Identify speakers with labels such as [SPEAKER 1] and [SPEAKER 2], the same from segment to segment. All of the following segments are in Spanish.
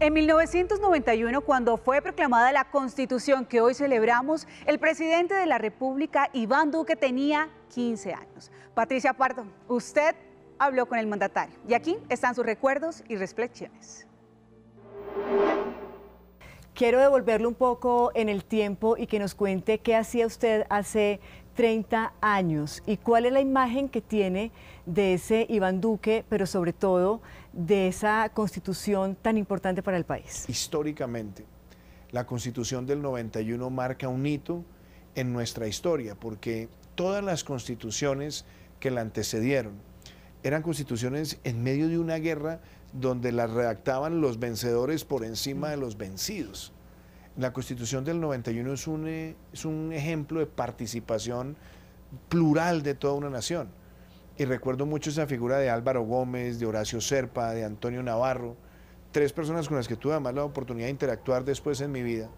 [SPEAKER 1] En 1991, cuando fue proclamada la constitución que hoy celebramos, el presidente de la República, Iván Duque, tenía 15 años. Patricia Pardo, usted habló con el mandatario y aquí están sus recuerdos y reflexiones. Quiero devolverle un poco en el tiempo y que nos cuente qué hacía usted hace 30 años y cuál es la imagen que tiene de ese Iván Duque, pero sobre todo de esa constitución
[SPEAKER 2] tan importante para el país. Históricamente, la constitución del 91 marca un hito en nuestra historia, porque todas las constituciones que la antecedieron eran constituciones en medio de una guerra donde las redactaban los vencedores por encima de los vencidos. La Constitución del 91 es un, eh, es un ejemplo de participación plural de toda una nación. Y recuerdo mucho esa figura de Álvaro Gómez, de Horacio Serpa, de Antonio Navarro, tres personas con las que tuve además la oportunidad de interactuar después en mi vida.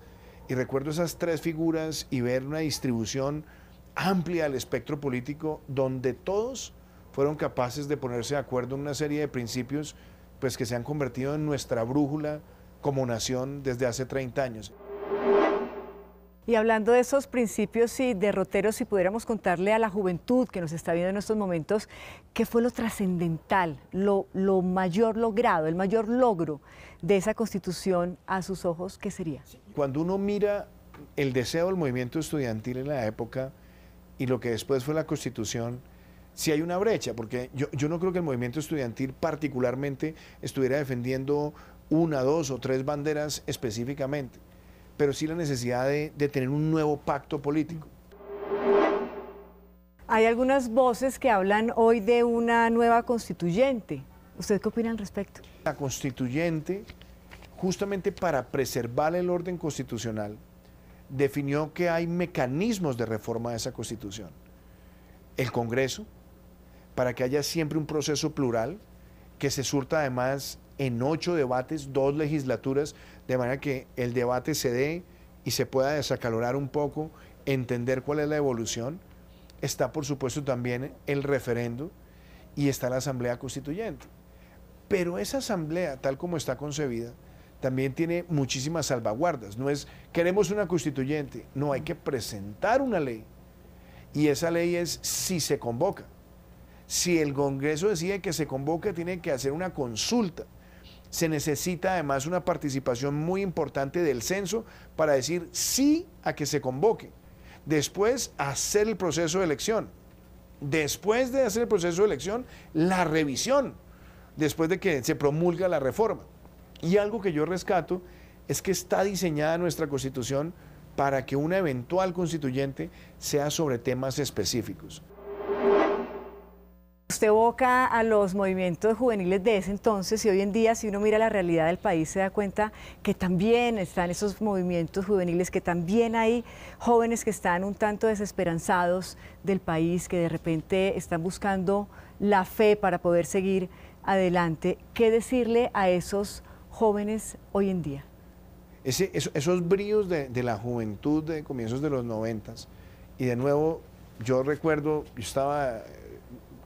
[SPEAKER 2] Y recuerdo esas tres figuras y ver una distribución amplia al espectro político donde todos fueron capaces de ponerse de acuerdo en una serie de principios pues que se han convertido en nuestra brújula como nación desde hace 30 años.
[SPEAKER 1] Y hablando de esos principios y derroteros, si pudiéramos contarle a la juventud que nos está viendo en estos momentos, ¿qué fue lo trascendental, lo, mayor logrado, el mayor logro de esa constitución a sus ojos? ¿Qué sería?
[SPEAKER 2] Cuando uno mira el deseo del movimiento estudiantil en la época y lo que después fue la constitución, si hay una brecha, porque yo no creo que el movimiento estudiantil particularmente estuviera defendiendo una, dos o tres banderas específicamente pero sí la necesidad de, tener un nuevo pacto político.
[SPEAKER 1] Hay algunas voces que hablan hoy de una nueva constituyente. ¿Usted qué opina al respecto?
[SPEAKER 2] La constituyente, justamente para preservar el orden constitucional, definió que hay mecanismos de reforma de esa constitución. El Congreso, para que haya siempre un proceso plural, que se surta además en ocho debates, dos legislaturas, de manera que el debate se dé y se pueda desacalorar un poco, entender cuál es la evolución. Está, por supuesto, también el referendo y está la Asamblea Constituyente. Pero esa Asamblea, tal como está concebida, también tiene muchísimas salvaguardas. No es queremos una constituyente, no hay que presentar una ley. Y esa ley es si se convoca. Si el Congreso decide que se convoque, tiene que hacer una consulta. Se necesita además una participación muy importante del censo para decir sí a que se convoque. Después, hacer el proceso de elección. Después de hacer el proceso de elección, la revisión. Después de que se promulga la reforma. Y algo que yo rescato es que está diseñada nuestra constitución para que una eventual constituyente sea sobre temas específicos.
[SPEAKER 1] Usted evoca a los movimientos juveniles de ese entonces y hoy en día, si uno mira la realidad del país, se da cuenta que también están esos movimientos juveniles, que también hay jóvenes que están un tanto desesperanzados del país, que de repente están buscando la fe para poder seguir adelante. ¿Qué decirle a esos jóvenes hoy en día?
[SPEAKER 2] esos, bríos de, la juventud de comienzos de los noventas, y de nuevo, yo recuerdo, yo estaba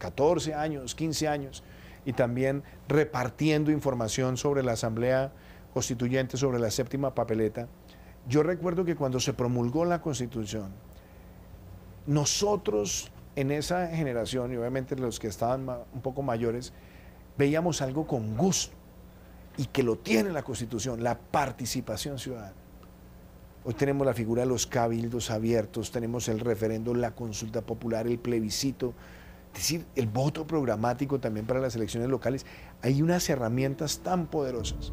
[SPEAKER 2] 14 años, 15 años, y también repartiendo información sobre la Asamblea Constituyente, sobre la séptima papeleta. Yo recuerdo que cuando se promulgó la Constitución, nosotros en esa generación, y obviamente los que estaban un poco mayores, veíamos algo con gusto y que lo tiene la Constitución, la participación ciudadana. Hoy tenemos la figura de los cabildos abiertos, tenemos el referendo, la consulta popular, el plebiscito, es decir, el voto programático también para las elecciones locales. Hay unas herramientas tan poderosas.